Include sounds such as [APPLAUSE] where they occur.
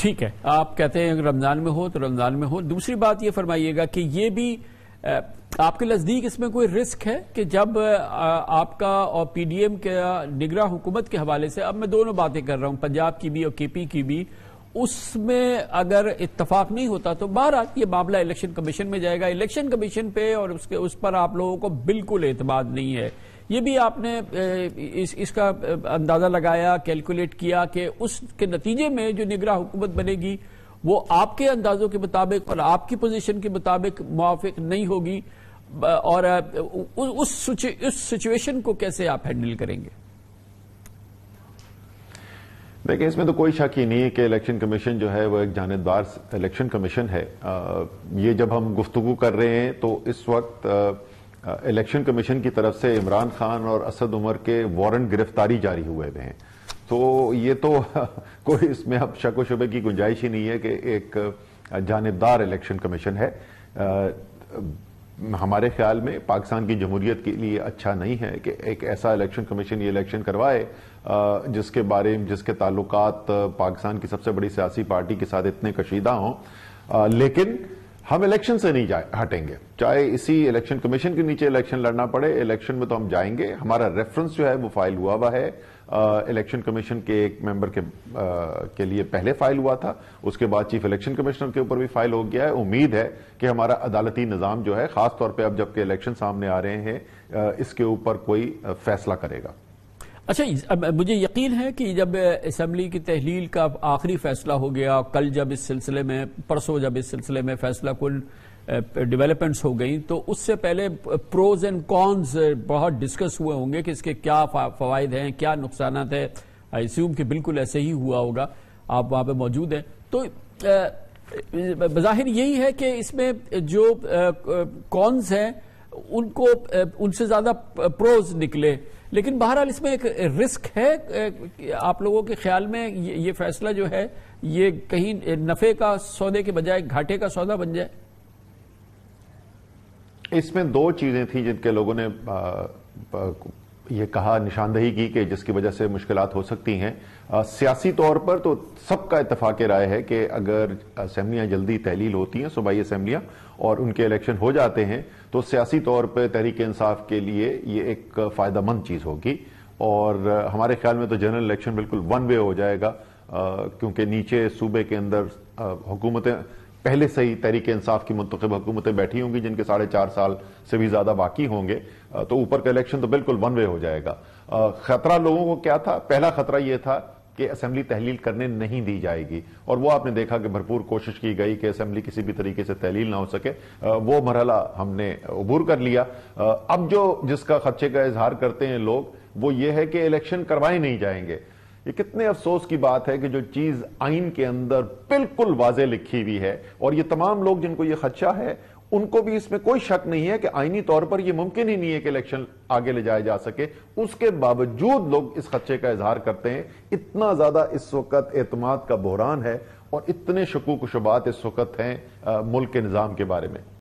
ठीक है आप कहते हैं रमजान में हो तो रमजान में हो दूसरी बात ये फरमाइएगा कि ये भी आपके नजदीक इसमें कोई रिस्क है कि जब आपका और पीडीएम के निगरा हुकूमत के हवाले से अब मैं दोनों बातें कर रहा हूं पंजाब की भी और केपी की भी उसमें अगर इतफाक नहीं होता तो बहरहाल ये मामला इलेक्शन कमीशन में जाएगा इलेक्शन कमीशन पे और उसके उस पर आप लोगों को बिल्कुल एतमाद नहीं है ये भी आपने इस, इसका अंदाज़ा लगाया कैलकुलेट किया कि उसके नतीजे में जो निगरा हुकूमत बनेगी वो आपके अंदाजों के मुताबिक और आपकी पोजीशन के मुताबिक मुआफिक नहीं होगी और उस उस सिचुएशन को कैसे आप हैंडल करेंगे देखिए इसमें तो कोई शक ही नहीं है कि इलेक्शन कमीशन जो है वो एक जानेदार इलेक्शन कमीशन है आ, ये जब हम गुफ्तगु कर रहे हैं तो इस वक्त आ, इलेक्शन कमीशन की तरफ से इमरान खान और असद उमर के वारंट गिरफ्तारी जारी हुए हुए हैं तो ये तो [LAUGHS] कोई इसमें अब शक व शुबे की गुंजाइश ही नहीं है कि एक जानबदार इलेक्शन कमीशन है आ, हमारे ख्याल में पाकिस्तान की जमहूरियत के लिए अच्छा नहीं है कि एक ऐसा इलेक्शन कमीशन ये इलेक्शन करवाए जिसके बारे में जिसके ताल्लुक पाकिस्तान की सबसे बड़ी सियासी पार्टी के साथ इतने कशीदा हों लेकिन हम इलेक्शन से नहीं हटेंगे चाहे इसी इलेक्शन कमीशन के नीचे इलेक्शन लड़ना पड़े इलेक्शन में तो हम जाएंगे हमारा रेफरेंस जो है वो फाइल हुआ हुआ है इलेक्शन कमीशन के एक मेंबर के आ, के लिए पहले फाइल हुआ था उसके बाद चीफ इलेक्शन कमिश्नर के ऊपर भी फाइल हो गया है उम्मीद है कि हमारा अदालती निज़ाम जो है खासतौर पर अब जबकि इलेक्शन सामने आ रहे हैं इसके ऊपर कोई फैसला करेगा अच्छा मुझे यकीन है कि जब असम्बली की तहलील का आखिरी फैसला हो गया कल जब इस सिलसिले में परसों जब इस सिलसिले में फैसला कुल डेवलपमेंट्स हो गई तो उससे पहले प्रोज एंड कॉन्स बहुत डिस्कस हुए होंगे कि इसके क्या फवायद हैं क्या नुकसान है आई स्यूम कि बिल्कुल ऐसे ही हुआ होगा आप वहां पर मौजूद हैं तो बाहिर यही है कि इसमें जो कॉन्स हैं उनको उनसे ज़्यादा प्रोज निकले लेकिन बहरहाल इसमें एक रिस्क है आप लोगों के ख्याल में ये, फैसला जो है ये कहीं नफे का सौदे के बजाय घाटे का सौदा बन जाए इसमें दो चीजें थी जिनके लोगों ने ये कहा निशानदही की कि जिसकी वजह से मुश्किल हो सकती हैं सियासी तौर पर तो सबका इतफाक राय है कि अगर असम्बलियाँ जल्दी तहलील होती हैं सूबाई असम्बलियाँ और उनके इलेक्शन हो जाते हैं तो सियासी तौर पर तहरीक इंसाफ के लिए ये एक फ़ायदा चीज़ होगी और हमारे ख्याल में तो जनरल इलेक्शन बिल्कुल वन वे हो जाएगा क्योंकि नीचे सूबे के अंदर हुकूमतें पहले से ही तहरीक इंसाफ की मुंतब हुकूमतें बैठी होंगी जिनके साढ़े चार साल से भी ज्यादा बाकी होंगे तो ऊपर का इलेक्शन तो बिल्कुल वन वे हो जाएगा खतरा लोगों को क्या था पहला खतरा यह था कि असेंबली तहलील करने नहीं दी जाएगी और वो आपने देखा कि भरपूर कोशिश की गई कि असेंबली किसी भी तरीके से तहलील ना हो सके वो मरहला हमने अबूर कर लिया अब जो जिसका खर्चे का इजहार करते हैं लोग वो ये है कि इलेक्शन करवाए नहीं जाएंगे ये कितने अफसोस की बात है कि जो चीज आइन के अंदर बिल्कुल वाजे लिखी हुई है और ये तमाम लोग जिनको ये खदशा है उनको भी इसमें कोई शक नहीं है कि आइनी तौर पर यह मुमकिन ही नहीं है कि इलेक्शन आगे ले जाया जा सके उसके बावजूद लोग इस खदशे का इजहार करते हैं इतना ज्यादा इस वक्त एतमाद का बहरान है और इतने शकूक शुबात इस वक्त हैं मुल्क के निज़ाम के बारे में